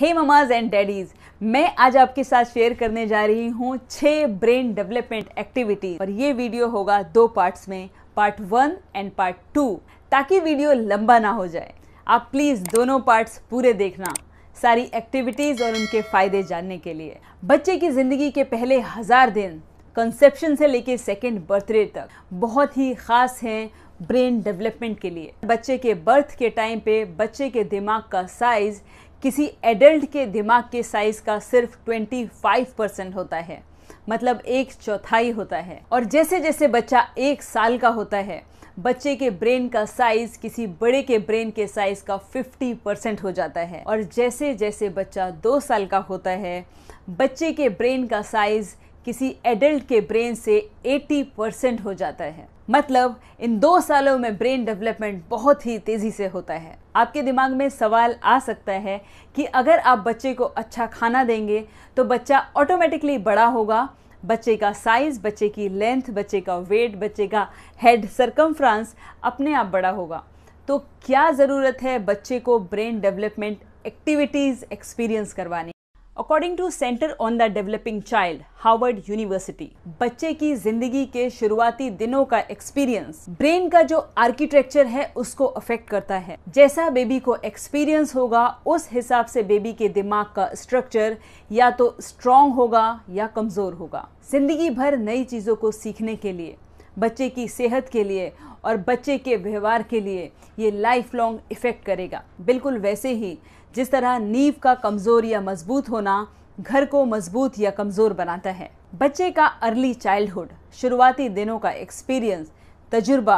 Hey mama's and daddies मैं आज आपके साथ शेयर करने जा रही हूँ छह ब्रेन डेवलपमेंट एक्टिविटी और ये वीडियो होगा दो पार्ट्स में part one and part two ताकि वीडियो लंबा ना हो जाए आप प्लीज़ दोनों पार्ट्स पूरे देखना सारी एक्टिविटीज़ और उनके फ़ायदे जानने के लिए बच्चे की ज़िंदगी के पहले हज़ार दिन कंसेप्शन से लेके सेकेंड बर्थडे तक बहुत ही ख़ास हैं ब्रेन डेवलपमेंट के लिए बच्चे के बर्थ के टाइम पे बच्चे के दिमाग का साइज़ किसी एडल्ट के दिमाग के साइज़ का सिर्फ 25 परसेंट होता है मतलब एक चौथाई होता है और जैसे जैसे बच्चा एक साल का होता है बच्चे के ब्रेन का साइज किसी बड़े के ब्रेन के साइज का 50 परसेंट हो जाता है और जैसे जैसे बच्चा दो साल का होता है बच्चे के ब्रेन का साइज किसी एडल्ट के ब्रेन से 80 परसेंट हो जाता है मतलब इन दो सालों में ब्रेन डेवलपमेंट बहुत ही तेज़ी से होता है आपके दिमाग में सवाल आ सकता है कि अगर आप बच्चे को अच्छा खाना देंगे तो बच्चा ऑटोमेटिकली बड़ा होगा बच्चे का साइज़ बच्चे की लेंथ बच्चे का वेट बच्चे का हेड सरकमफ्रांस अपने आप बड़ा होगा तो क्या ज़रूरत है बच्चे को ब्रेन डेवलपमेंट एक्टिविटीज़ एक्सपीरियंस करवाने according to center on the developing child Harvard University बच्चे की जिंदगी के शुरुआती दिनों का एक्सपीरियंस ब्रेन का जो आर्किटेक्चर है उसको अफेक्ट करता है जैसा बेबी को एक्सपीरियंस होगा उस हिसाब से बेबी के दिमाग का स्ट्रक्चर या तो स्ट्रांग होगा या कमजोर होगा जिंदगी भर नई चीजों को सीखने के लिए बच्चे की सेहत के लिए और बच्चे के व्यवहार के लिए ये लाइफ लॉन्ग इफेक्ट करेगा बिल्कुल वैसे ही जिस तरह नींव का कमज़ोर या मजबूत होना घर को मजबूत या कमज़ोर बनाता है बच्चे का अर्ली चाइल्डहुड शुरुआती दिनों का एक्सपीरियंस तजुर्बा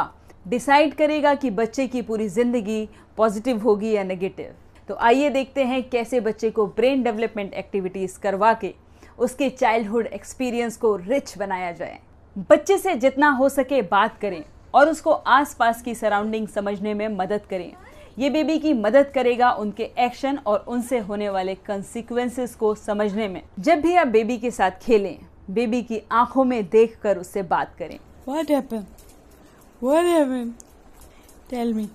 डिसाइड करेगा कि बच्चे की पूरी ज़िंदगी पॉजिटिव होगी या नेगेटिव तो आइए देखते हैं कैसे बच्चे को ब्रेन डेवलपमेंट एक्टिविटीज़ करवा के उसके चाइल्डहुड एक्सपीरियंस को रिच बनाया जाए बच्चे से जितना हो सके बात करें और उसको आसपास की सराउंडिंग समझने में मदद करें ये बेबी की मदद करेगा उनके एक्शन और उनसे होने वाले कंसिक्वेंसेस को समझने में जब भी आप बेबी के साथ खेलें बेबी की आंखों में देखकर उससे बात करें What happened? What happened? Tell me.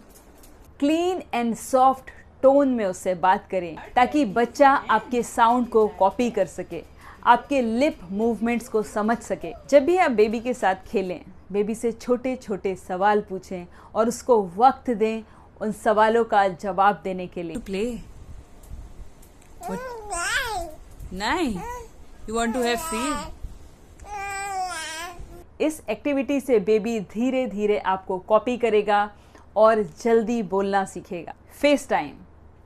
Clean and soft tone में उससे बात करें ताकि बच्चा आपके साउंड को कॉपी कर सके आपके लिप मूवमेंट्स को समझ सके जब भी आप बेबी के साथ खेलें बेबी से छोटे छोटे सवाल पूछें और उसको वक्त दें उन सवालों का जवाब देने के लिए प्ले नहीं you want to have feel इस एक्टिविटी से बेबी धीरे धीरे आपको कॉपी करेगा और जल्दी बोलना सीखेगा फेस टाइम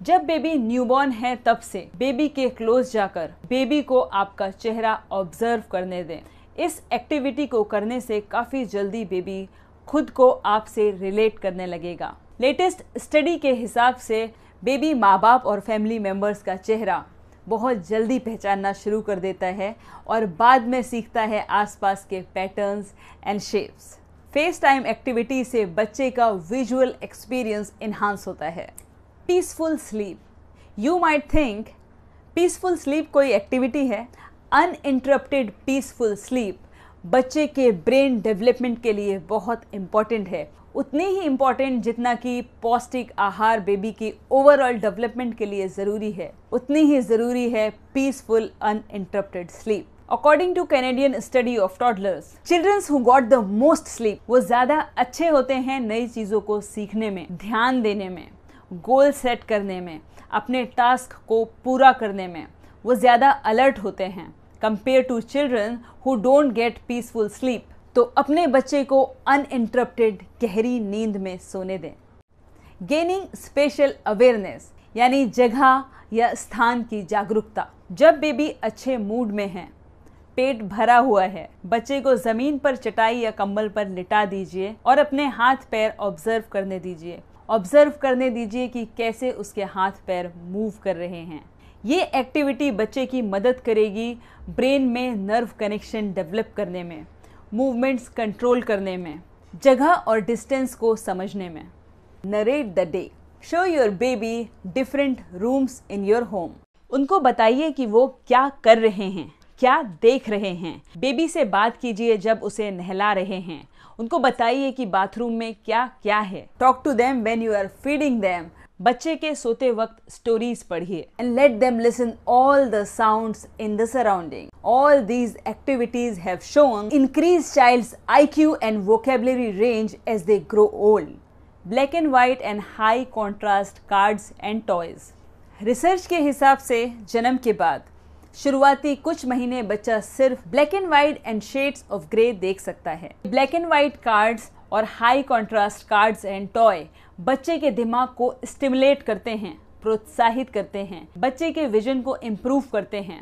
जब बेबी न्यूबॉर्न है तब से बेबी के क्लोज जाकर बेबी को आपका चेहरा ऑब्जर्व करने दें इस एक्टिविटी को करने से काफ़ी जल्दी बेबी खुद को आपसे रिलेट करने लगेगा लेटेस्ट स्टडी के हिसाब से बेबी माँ बाप और फैमिली मेम्बर्स का चेहरा बहुत जल्दी पहचानना शुरू कर देता है और बाद में सीखता है आसपास के patterns and shapes face time activity से बच्चे का विजुअल एक्सपीरियंस इन्हांस होता है peaceful sleep you might think peaceful sleep कोई एक्टिविटी है अन इंटरप्टेड पीसफुल स्लीप बच्चे के ब्रेन डेवलपमेंट के लिए बहुत इम्पॉर्टेंट है उतनी ही इम्पॉर्टेंट जितना कि पौष्टिक आहार बेबी की ओवरऑल डेवलपमेंट के लिए ज़रूरी है उतनी ही ज़रूरी है peaceful uninterrupted sleep according to Canadian study of toddlers childrens who got the most sleep वो ज़्यादा अच्छे होते हैं नई चीज़ों को सीखने में ध्यान देने में गोल सेट करने में अपने टास्क को पूरा करने में वो ज़्यादा अलर्ट होते हैं compare to children who don't get peaceful sleep तो अपने बच्चे को अनइंटरप्टेड गहरी नींद में सोने दें गेनिंग स्पेशल अवेयरनेस यानी जगह या स्थान की जागरूकता जब बेबी अच्छे मूड में है पेट भरा हुआ है बच्चे को ज़मीन पर चटाई या कंबल पर लिटा दीजिए और अपने हाथ पैर ऑब्जर्व करने दीजिए ऑब्जर्व करने दीजिए कि कैसे उसके हाथ पैर मूव कर रहे हैं ये एक्टिविटी बच्चे की मदद करेगी ब्रेन में नर्व कनेक्शन डेवलप करने में मूवमेंट्स कंट्रोल करने में जगह और डिस्टेंस को समझने में narrate the day show your baby different rooms in your home उनको बताइए कि वो क्या कर रहे हैं क्या देख रहे हैं बेबी से बात कीजिए जब उसे नहला रहे हैं उनको बताइए कि बाथरूम में क्या क्या है talk to them when you are feeding them बच्चे के सोते वक्त स्टोरीज पढ़िए and let them listen all the sounds in the surrounding all these activities have shown increase child's IQ and vocabulary range as they grow old black and white and high contrast cards and toys research के हिसाब से जन्म के बाद शुरुआती कुछ महीने बच्चा सिर्फ black and white and shades of grey देख सकता है ब्लैक एंड वाइट कार्ड्स और high contrast cards and toy बच्चे के दिमाग को स्टिमुलेट करते हैं प्रोत्साहित करते हैं बच्चे के विजन को इम्प्रूव करते हैं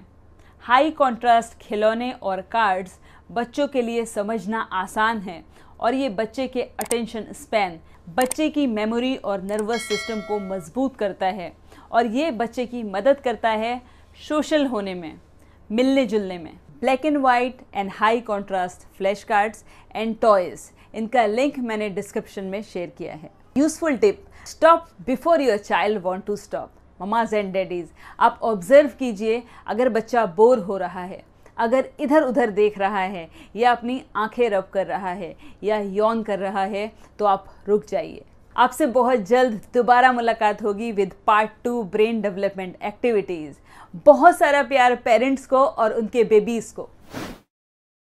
हाई कॉन्ट्रास्ट खिलौने और कार्ड्स बच्चों के लिए समझना आसान है और ये बच्चे के अटेंशन स्पैन बच्चे की मेमोरी और नर्वस सिस्टम को मजबूत करता है और ये बच्चे की मदद करता है सोशल होने में मिलने जुलने में black and white and high contrast flash cards and toys इनका लिंक मैंने डिस्क्रिप्शन में शेयर किया है useful tip stop before your child want to stop mamas and daddies आप ऑब्जर्व कीजिए अगर बच्चा बोर हो रहा है अगर इधर उधर देख रहा है या अपनी आंखें रब कर रहा है या यौन कर रहा है तो आप रुक जाइए आपसे बहुत जल्द दोबारा मुलाकात होगी with part two brain development activities बहुत सारा प्यार पेरेंट्स को और उनके बेबीज़ को